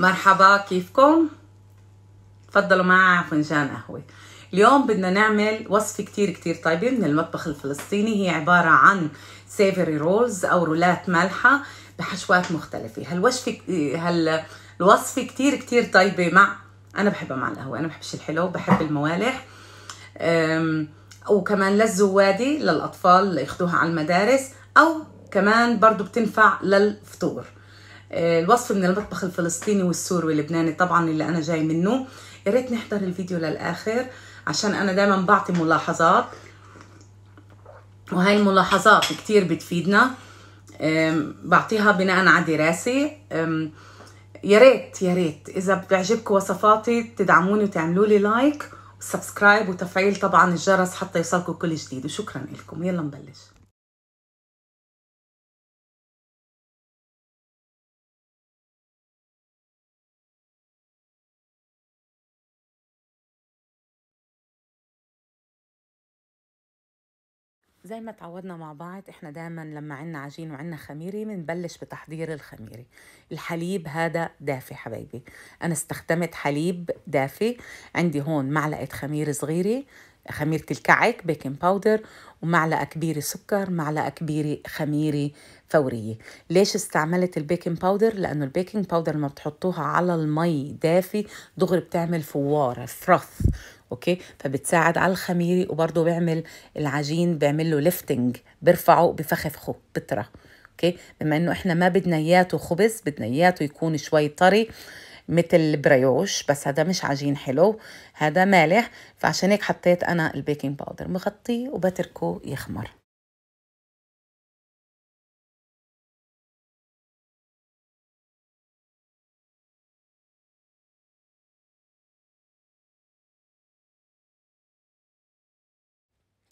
مرحبا كيفكم؟ تفضلوا مع فنجان قهوة اليوم بدنا نعمل وصفة كتير كتير طيبة من المطبخ الفلسطيني هي عبارة عن سيفري رولز أو رولات مالحة بحشوات مختلفة هالوصفة هال الوصفة كتير كتير طيبة مع أنا بحبها مع القهوة أنا بحبش الحلو بحب الموالح وكمان للزوادي للأطفال ياخدوها على المدارس أو كمان برضو بتنفع للفطور آه، الوصفة من المطبخ الفلسطيني والسوري واللبناني طبعا اللي أنا جاي منه يا ريت نحضر الفيديو للآخر عشان أنا دايما بعطي ملاحظات وهاي الملاحظات كتير بتفيدنا بعطيها بناء على دراسة يا ريت يا ريت إذا بتعجبكم وصفاتي تدعموني وتعملوا لي لايك وسبسكرايب وتفعيل طبعا الجرس حتى يوصلكم كل جديد وشكرا لكم يلا نبلش زي ما تعودنا مع بعض احنا دايما لما عنا عجين وعنا خميرة بنبلش بتحضير الخميرة الحليب هذا دافي حبايبي انا استخدمت حليب دافي عندي هون معلقة خمير صغيرة خميرة الكعك بيكنج باودر ومعلقة كبيرة سكر معلقة كبيرة خميرة فورية ليش استعملت البيكنج باودر لأنه البيكنج باودر لما بتحطوها على المي دافي دغري بتعمل فوارة فرث اوكي فبتساعد على الخميري وبرضه بيعمل العجين بيعمل له ليفتنج بيرفعه بفخفخه بترى اوكي بما انه احنا ما بدنا اياته خبز بدنا اياته يكون شوي طري مثل البريوش بس هذا مش عجين حلو هذا مالح فعشان هيك حطيت انا البيكنج باودر مغطيه وبتركه يخمر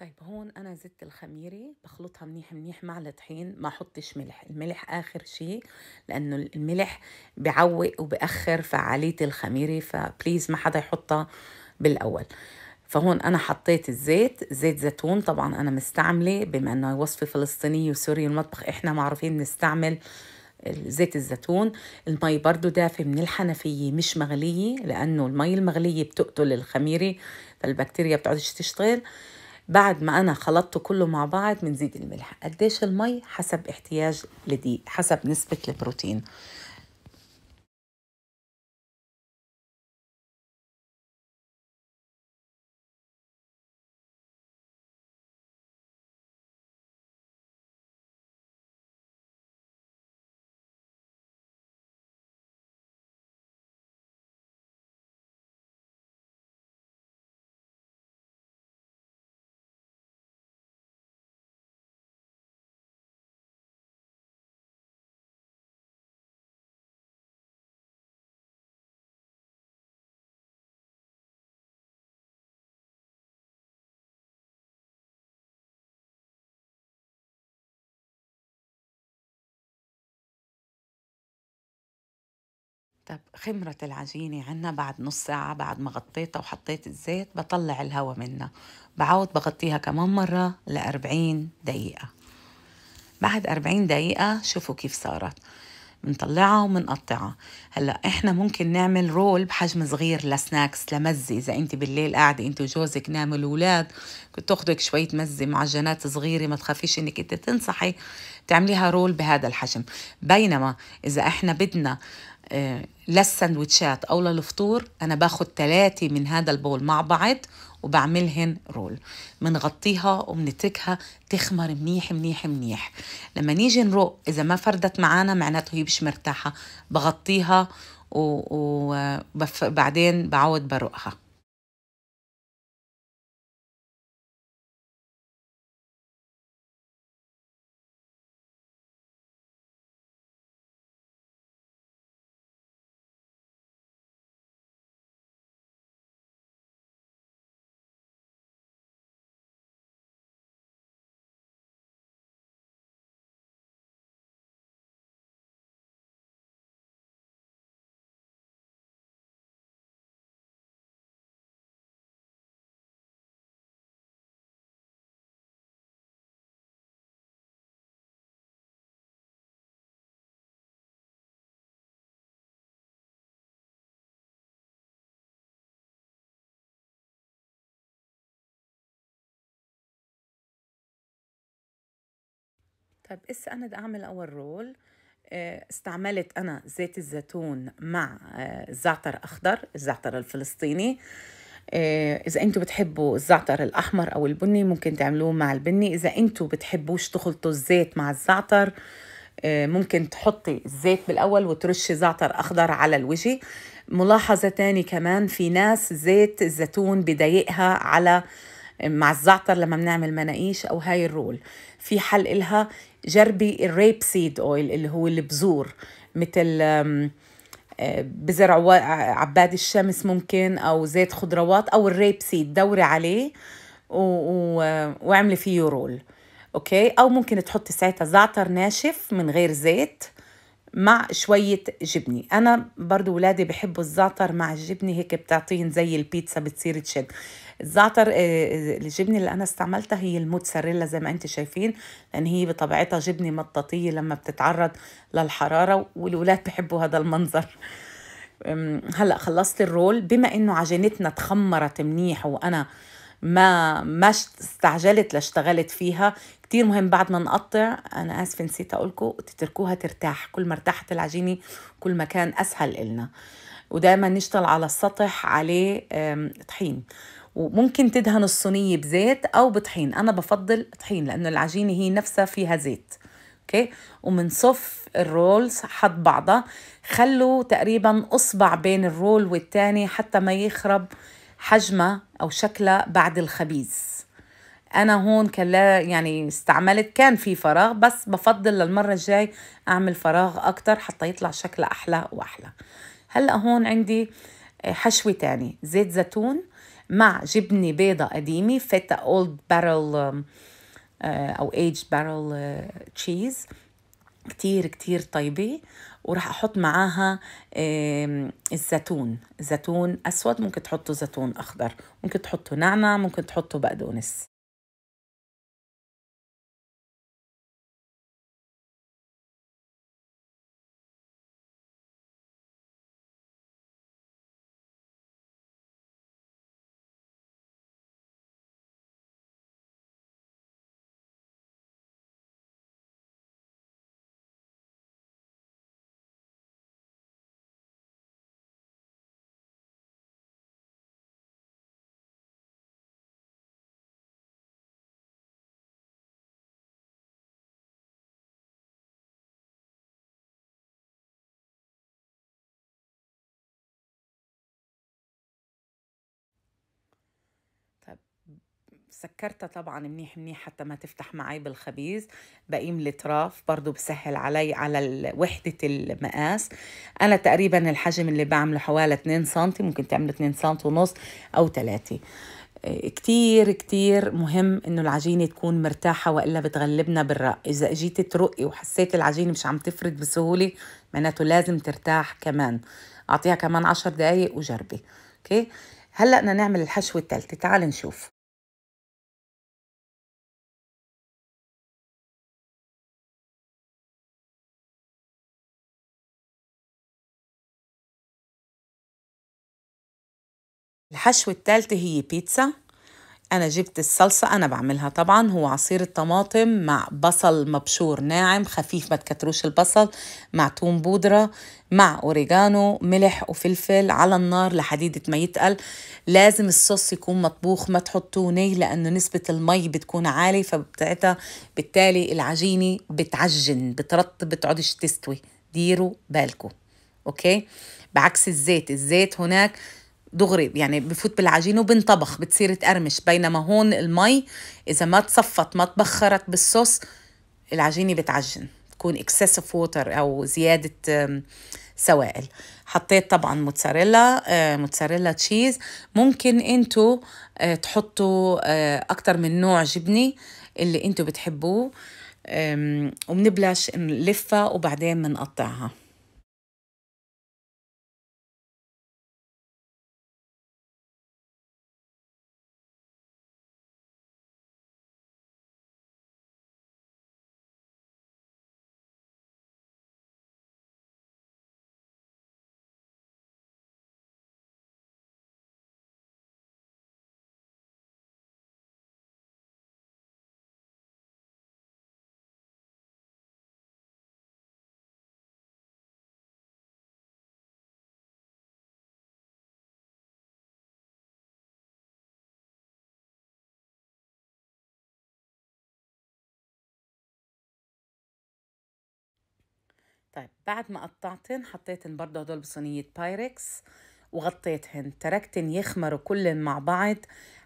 طيب هون انا زدت الخميره بخلطها منيح منيح مع الطحين ما احطش ملح الملح اخر شيء لانه الملح بعوق وبأخر فعاليه الخميره فبليز ما حدا يحطها بالاول فهون انا حطيت الزيت زيت زيتون طبعا انا مستعمله بما انه وصفه فلسطينيه وسوري المطبخ احنا معروفين نستعمل زيت الزيتون المي برضو دافي من الحنفية مش مغلية لأنه المي المغلية بتقتل الخميرة فالبكتيريا بتقعدش تشتغل بعد ما انا خلطته كله مع بعض بنزيد الملح قديش المي حسب احتياج لدي حسب نسبه البروتين طب خمرة العجينة عنا بعد نص ساعة بعد ما غطيتها وحطيت الزيت بطلع الهواء منها بعود بغطيها كمان مرة لأربعين دقيقة بعد أربعين دقيقة شوفوا كيف صارت بنطلعها وبنقطعها هلا احنا ممكن نعمل رول بحجم صغير لسناكس لمزه اذا انت بالليل قاعده انت وجوزك ناموا الاولاد تاخذك شويه مزه معجنات صغيره ما تخافيش انك انت تنصحي تعمليها رول بهذا الحجم بينما إذا إحنا بدنا للسندويتشات آه، أو للفطور أنا باخد ثلاثة من هذا البول مع بعض وبعملهن رول بنغطيها وبنتركها تخمر منيح منيح منيح لما نيجي نرق إذا ما فردت معانا معناته هي مش مرتاحة بغطيها وبعدين آه، بعود برقها طيب إسا أنا بدي أعمل أول رول آه، استعملت أنا زيت الزيتون مع آه، زعتر أخضر الزعتر الفلسطيني آه، إذا أنتوا بتحبوا الزعتر الأحمر أو البني ممكن تعملوه مع البني إذا أنتوا بتحبوش تخلطوا الزيت مع الزعتر ممكن تحطي الزيت بالأول وترشي زعتر أخضر على الوجه ملاحظة تاني كمان في ناس زيت الزيتون بدايقها على مع الزعتر لما بنعمل مناقيش او هاي الرول في حل إلها جربي الريب سيد اويل اللي هو البذور مثل آه، بزرع عباد الشمس ممكن او زيت خضروات او الريب سيد دوري عليه و... و... واعملي فيه رول اوكي او ممكن تحطي ساعتها زعتر ناشف من غير زيت مع شوية جبنة أنا برضو ولادي بحبوا الزعتر مع الجبنة هيك بتعطيهم زي البيتزا بتصير تشد الزعتر آه، آه، الجبنه اللي انا استعملتها هي الموتساريلا زي ما انتم شايفين لان هي بطبيعتها جبنه مطاطيه لما بتتعرض للحراره والولاد بحبوا هذا المنظر هلا خلصت الرول بما انه عجينتنا تخمرت منيح وانا ما ما استعجلت لاشتغلت فيها كتير مهم بعد ما نقطع انا اسفه نسيت اقولكم تتركوها ترتاح كل ما ارتاحت العجينه كل ما كان اسهل إلنا ودائما نشتغل على السطح عليه طحين وممكن تدهن الصينية بزيت أو بطحين أنا بفضل طحين لأنه العجينة هي نفسها فيها زيت أوكي ومنصف الرولز حد بعضها خلوا تقريبا أصبع بين الرول والتاني حتى ما يخرب حجمها أو شكلها بعد الخبيز انا هون كان لا يعني استعملت كان في فراغ بس بفضل للمره الجاي اعمل فراغ اكتر حتى يطلع شكلها احلى واحلى هلا هون عندي آه، حشوه تاني زيت زيتون مع جبنة بيضة قديمة فيتا اولد بارل او ايج بارل تشيز كتير كتير طيبة وراح احط معاها الزيتون زيتون اسود ممكن تحطوا زيتون اخضر ممكن تحطوا نعنع ممكن تحطوا بقدونس سكرتها طبعا منيح منيح حتى ما تفتح معي بالخبيز بقيم الأطراف برضو بسهل علي على وحدة المقاس أنا تقريبا الحجم اللي بعمله حوالي 2 سم ممكن تعمل 2 سم ونص أو 3 آه، كتير كتير مهم انه العجينة تكون مرتاحة وإلا بتغلبنا بالرق إذا اجيت ترقي وحسيت العجينة مش عم تفرد بسهولة معناته لازم ترتاح كمان أعطيها كمان عشر دقايق وجربي أوكي هلأ بدنا نعمل الحشوة الثالثة تعال نشوف الحشوة الثالثة هي بيتزا أنا جبت الصلصة أنا بعملها طبعا هو عصير الطماطم مع بصل مبشور ناعم خفيف ما تكتروش البصل مع توم بودرة مع أوريجانو ملح وفلفل على النار لحديدة ما يتقل لازم الصوص يكون مطبوخ ما تحطوه ني لأنه نسبة المي بتكون عالية فبتاعتها بالتالي العجينة بتعجن بترطب بتقعدش تستوي ديروا بالكم أوكي بعكس الزيت الزيت هناك دغري يعني بفوت بالعجينه وبنطبخ بتصير تقرمش بينما هون المي اذا ما تصفت ما تبخرت بالصوص العجينه بتعجن تكون اكسسيف ووتر او زياده سوائل حطيت طبعا موتزاريلا آه، موتزاريلا تشيز ممكن انتو آه، تحطوا آه، اكتر من نوع جبنه اللي انتو بتحبوه وبنبلش نلفها وبعدين بنقطعها طيب بعد ما قطعتن حطيتن برضه هدول بصينية بايركس وغطيتهن تركتن يخمروا كلن مع بعض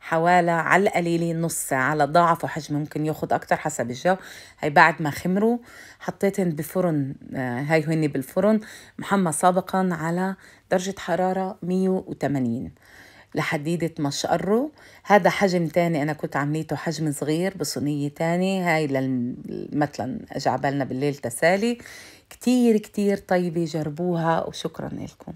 حوالي على القليل نص ساعة على ضعف وحجم ممكن ياخد أكتر حسب الجو هي بعد ما خمروا حطيتن بفرن آه، هاي هن بالفرن محمى سابقا على درجة حرارة 180 لحديدة ما شقروا هذا حجم تاني أنا كنت عمليته حجم صغير بصينية تاني هاي مثلا أجى بالليل تسالي كتير كتير طيبة جربوها وشكرا لكم